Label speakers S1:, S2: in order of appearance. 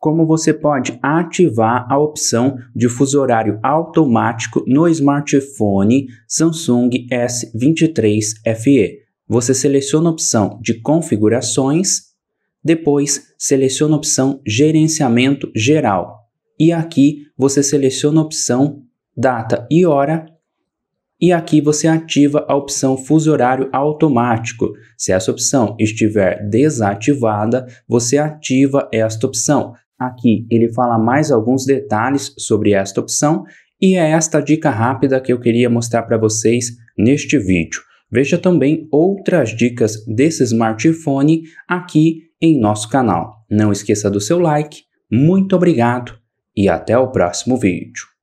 S1: como você pode ativar a opção de fuso horário automático no smartphone Samsung S23 FE. Você seleciona a opção de configurações, depois seleciona a opção gerenciamento geral e aqui você seleciona a opção data e hora e aqui você ativa a opção fuso horário automático. Se essa opção estiver desativada, você ativa esta opção. Aqui ele fala mais alguns detalhes sobre esta opção e é esta dica rápida que eu queria mostrar para vocês neste vídeo. Veja também outras dicas desse smartphone aqui em nosso canal. Não esqueça do seu like, muito obrigado e até o próximo vídeo.